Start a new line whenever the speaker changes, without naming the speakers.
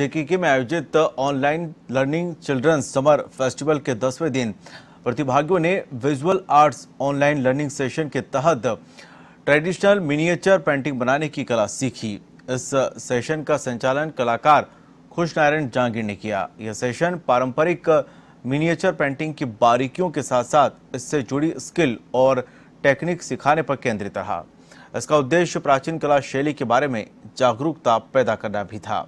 जेके में आयोजित online learning children's summer festival के दसवें दिन प्रतिभागियों ने visual arts online learning session के तहत ट्रेडिशनल मिनिएचर पेंटिंग बनाने की कला सीखी इस सेशन का संचालन कलाकार खुश नारायण जांगीर ने किया यह सेशन पारंपरिक मिनिएचर पेंटिंग की बारीकियों के साथ साथ इससे जुड़ी स्किल और टेक्निक सिखाने पर केंद्रित रहा इसका उद्देश्य प्राचीन कला शैली के बारे में जागरूकता पैदा करना भी था